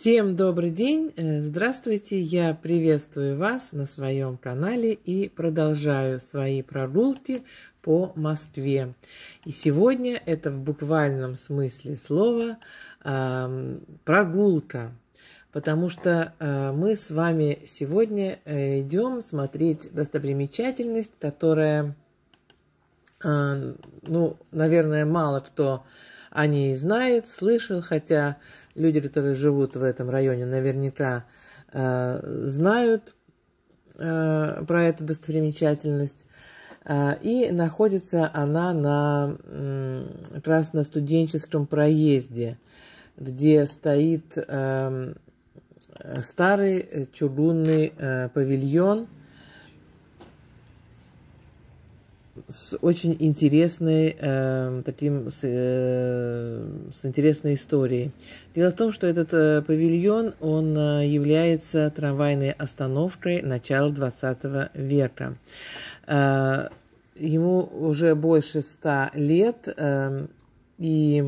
Всем добрый день! Э, здравствуйте! Я приветствую вас на своем канале и продолжаю свои прогулки по Москве. И сегодня это в буквальном смысле слова э, прогулка, потому что э, мы с вами сегодня э, идем смотреть достопримечательность, которая, э, ну, наверное, мало кто о ней знает, слышал, хотя люди, которые живут в этом районе, наверняка э, знают э, про эту достопримечательность. Э, и находится она на, как раз на студенческом проезде, где стоит э, старый чугунный э, павильон – с очень интересной, э, таким, с, э, с интересной историей. Дело в том, что этот э, павильон, он э, является трамвайной остановкой начала 20 века. Э, ему уже больше ста лет, э, и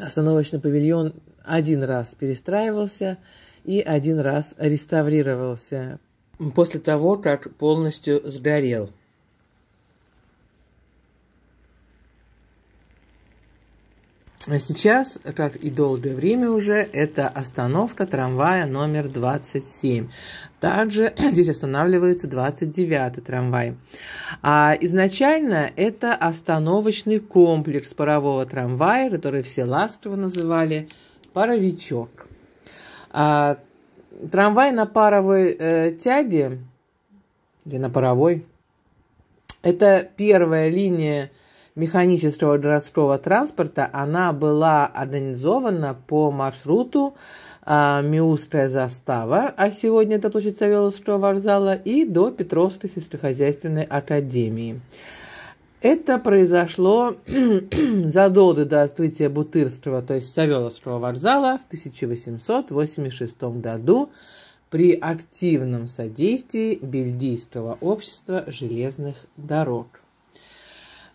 остановочный павильон один раз перестраивался и один раз реставрировался после того, как полностью сгорел. А сейчас, как и долгое время уже, это остановка трамвая номер 27. Также здесь останавливается 29-й трамвай. А изначально это остановочный комплекс парового трамвая, который все ласково называли «паровичок». А, трамвай на паровой э, тяге, или на паровой, это первая линия механического городского транспорта, она была организована по маршруту э, Миусская застава, а сегодня это площадь Савеловского вокзала, и до Петровской сельскохозяйственной академии. Это произошло задолго до открытия Бутырского, то есть Савеловского вокзала в 1886 году при активном содействии Бельгийского общества железных дорог.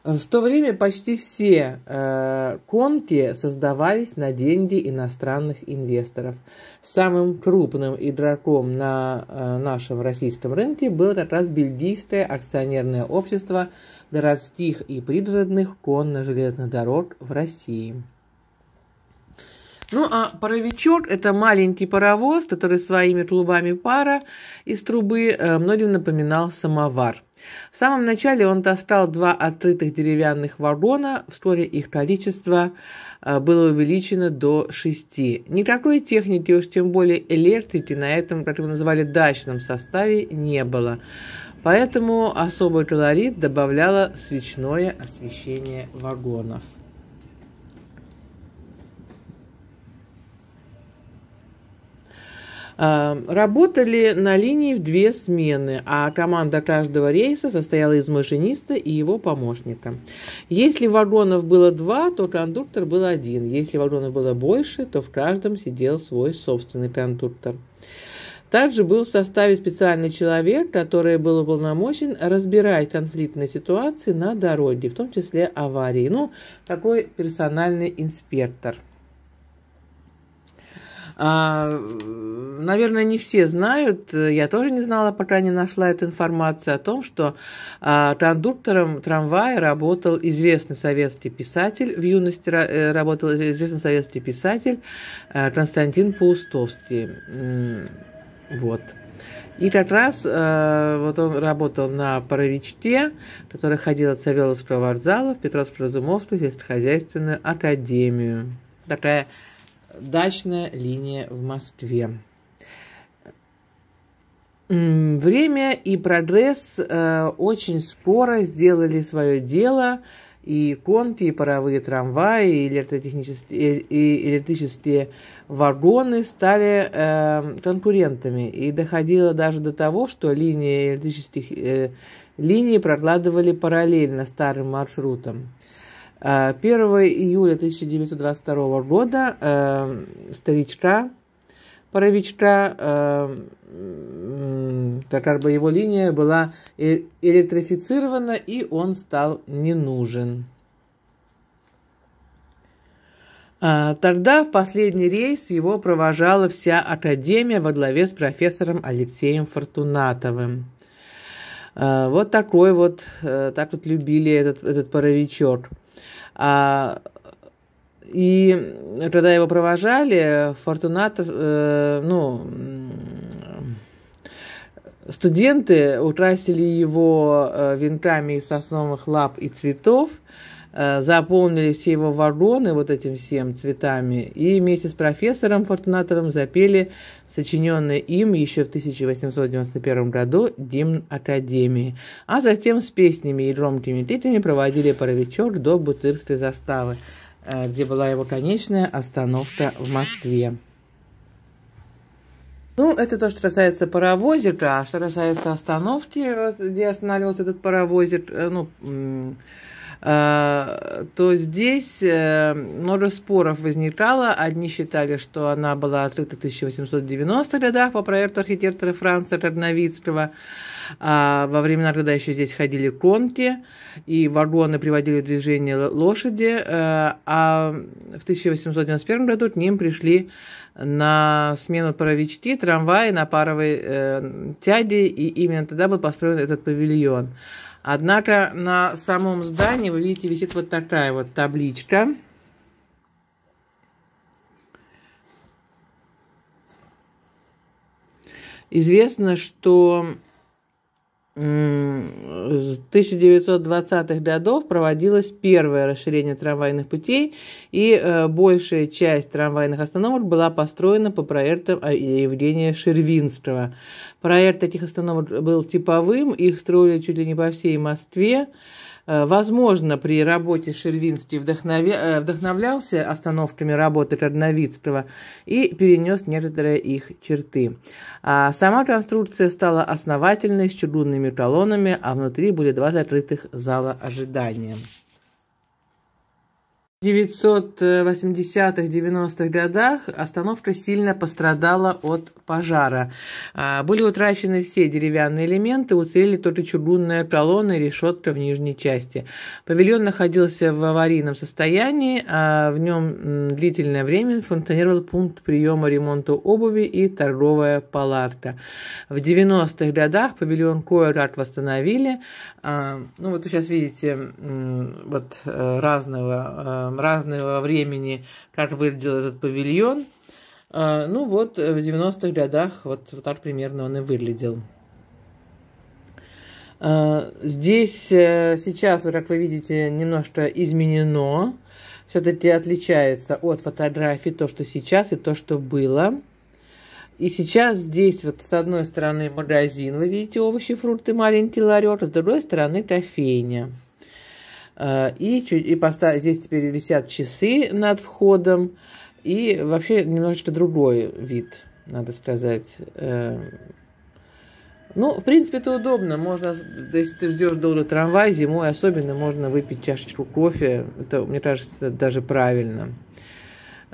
Э, в то время почти все э, конки создавались на деньги иностранных инвесторов. Самым крупным игроком на э, нашем российском рынке было как раз бельгийское акционерное общество городских и пригородных конно-железных дорог в России. Ну а паровичок – это маленький паровоз, который своими клубами пара из трубы э, многим напоминал самовар. В самом начале он достал два открытых деревянных вагона, вскоре их количество э, было увеличено до шести. Никакой техники, уж тем более электрики, на этом, как его называли, дачном составе не было. Поэтому особый колорит добавляло свечное освещение вагонов. А, работали на линии в две смены, а команда каждого рейса состояла из машиниста и его помощника. Если вагонов было два, то кондуктор был один. Если вагонов было больше, то в каждом сидел свой собственный кондуктор. Также был в составе специальный человек, который был уполномочен разбирать конфликтные ситуации на дороге, в том числе аварии. Ну, такой персональный инспектор – а, наверное, не все знают, я тоже не знала, пока не нашла эту информацию о том, что а, кондуктором трамвая работал известный советский писатель, в юности э, работал известный советский писатель э, Константин Паустовский. Вот. И как раз э, вот он работал на паровичке, который ходил от Савеловского вокзала в Петровско-Разумовскую сельскохозяйственную академию. Такая дачная линия в Москве. Время и прогресс э, очень скоро сделали свое дело. И конки, и паровые трамваи, и электротехнические, и электрические вагоны стали э, конкурентами. И доходило даже до того, что линии электрических э, линий прокладывали параллельно старым маршрутам. 1 э, июля 1922 года э, старичка, паровичка, э, так как бы его линия была э, электрифицирована, и он стал не нужен. Э, тогда в последний рейс его провожала вся академия во главе с профессором Алексеем Фортунатовым. Вот такой вот, так вот любили этот, этот паровичок – а, и когда его провожали, Фортунатов, э, ну, студенты украсили его э, венками из сосновых лап и цветов – Э, заполнили все его вагоны вот этим всем цветами, и вместе с профессором Фортунатовым запели сочиненный им еще в 1891 году гимн Академии, а затем с песнями и громкими титлями проводили паровичок до Бутырской заставы, э, где была его конечная остановка в Москве. Ну, это то, что касается паровозика, а что касается остановки, э, где останавливался этот паровозик, ну, Э, то здесь э, много споров возникало. Одни считали, что она была открыта в 1890-х годах по проекту архитектора Франца Родновицкого. А во времена, когда еще здесь ходили конки, и вагоны приводили в движение лошади, э, а в 1891 году к ним пришли на смену паровички, трамваи на паровой э, тяге, и именно тогда был построен этот павильон. Однако на самом здании, вы видите, висит вот такая вот табличка. Известно, что с 1920-х годов проводилось первое расширение трамвайных путей, и э, большая часть трамвайных остановок была построена по проектам э, Евгения Шервинского. Проект таких остановок был типовым, их строили чуть ли не по всей Москве. Э, возможно, при работе Шервинский вдохновя... Э, вдохновлялся остановками работы Родновицкого и перенес некоторые их черты. А сама конструкция стала основательной с чугунными колоннами, а внутри были два закрытых зала ожидания. 1980 х 90 х годах остановка сильно пострадала от пожара. А, были утрачены все деревянные элементы, уцелели только чугунная колонна и решетка в нижней части. Павильон находился в аварийном состоянии, а в нем длительное время функционировал пункт приема ремонта обуви и торговая палатка. В 90-х годах павильон кое-как восстановили. А, ну вот вы сейчас видите вот э, разного э, там разного времени, как выглядел этот павильон. А, ну вот, э, в 90-х годах вот, вот так примерно он и выглядел. А, здесь э, сейчас, как вы видите, немножко изменено. Все-таки отличается от фотографий то, что сейчас и то, что было. И сейчас здесь вот с одной стороны магазин, вы видите овощи, фрукты, маленький ларек, с другой стороны кофейня. Э, и, и поставь, здесь теперь висят часы над входом. И вообще немножечко другой вид, надо сказать. Э, ну, в принципе, это удобно. Можно, если ты ждешь долго трамвай, зимой особенно можно выпить чашечку кофе. Это, мне кажется, даже правильно.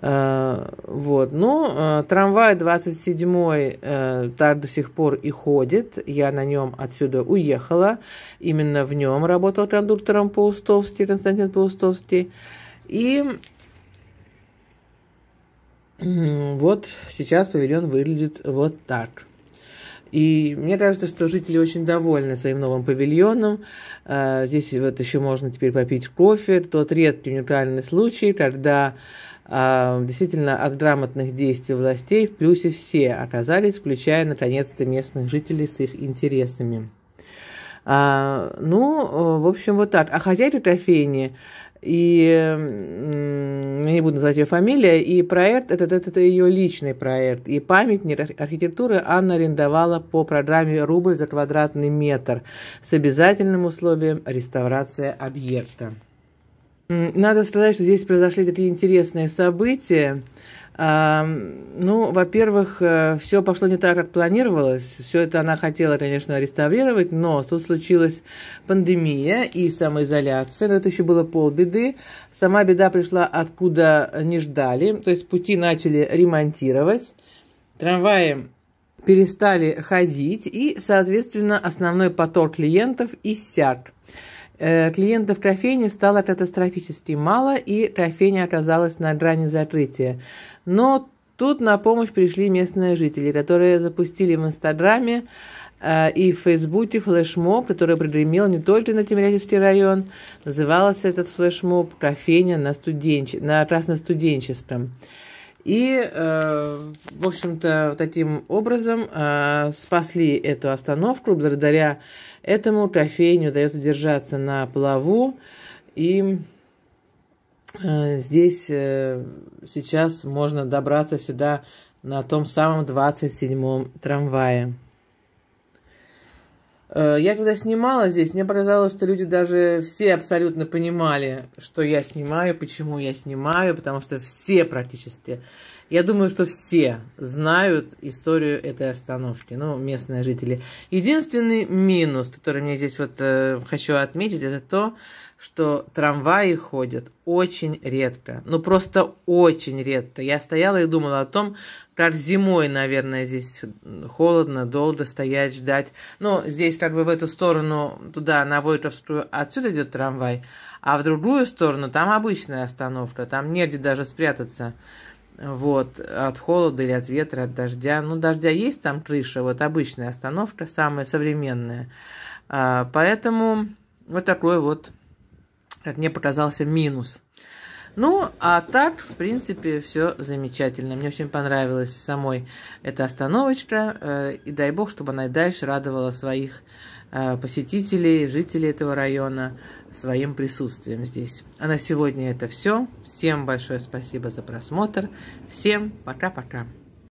Э, вот. Ну, э, трамвай 27-й э, так до сих пор и ходит. Я на нем отсюда уехала. Именно в нем работал кондуктором Паустовский, Константин Паустовский. И вот сейчас павильон выглядит вот так. И мне кажется, что жители очень довольны своим новым павильоном. А, здесь вот еще можно теперь попить кофе. Это тот редкий уникальный случай, когда а, действительно от грамотных действий властей в плюсе все оказались, включая, наконец-то, местных жителей с их интересами. А, ну, в общем, вот так. А хозяйка кофейни и я не буду называть ее фамилия, и проект, это, это, это ее личный проект, и памятник архитектуры Анна арендовала по программе «Рубль за квадратный метр» с обязательным условием реставрация объекта. Надо сказать, что здесь произошли такие интересные события. Ну, во-первых, э, все пошло не так, как планировалось. Все это она хотела, конечно, реставрировать, но тут случилась пандемия и самоизоляция. Но это еще было полбеды. Сама беда пришла откуда не ждали. То есть пути начали ремонтировать. Трамваи перестали ходить, и, соответственно, основной поток клиентов иссяк. Э, клиентов кофейни стало катастрофически мало, и кофейня оказалась на грани закрытия. Но тут на помощь пришли местные жители, которые запустили в Инстаграме э, и в Фейсбуке флешмоб, который прогремел не только на Тимирязевский район. Назывался этот флешмоб «Кофейня на, студенч... на красностуденческом». студенческом и, э, в общем-то, таким образом э, спасли эту остановку. Благодаря этому кофейне удается держаться на плаву. И э, здесь сейчас можно добраться сюда на том самом 27-м трамвае. Э, я когда снимала здесь, мне показалось, что люди даже все абсолютно понимали, что я снимаю, почему я снимаю, потому что все практически, я думаю, что все знают историю этой остановки, ну, местные жители. Единственный минус, который мне здесь вот э, хочу отметить, это то, что трамваи ходят очень редко, ну, просто очень редко. Я стояла и думала о том, Стар зимой, наверное, здесь холодно, долго стоять, ждать. Но здесь как бы в эту сторону, туда, на Войковскую, отсюда идет трамвай, а в другую сторону там обычная остановка, там негде даже спрятаться. Вот, от холода или от ветра, от дождя. Ну, дождя есть там крыша, вот обычная остановка, самая современная. А, поэтому вот такой вот, как мне показался, минус. Ну, а так, в принципе, все замечательно. Мне очень понравилась самой эта остановочка. Э, и дай бог, чтобы она и дальше радовала своих э, посетителей, жителей этого района своим присутствием здесь. А на сегодня это все. Всем большое спасибо за просмотр. Всем пока-пока.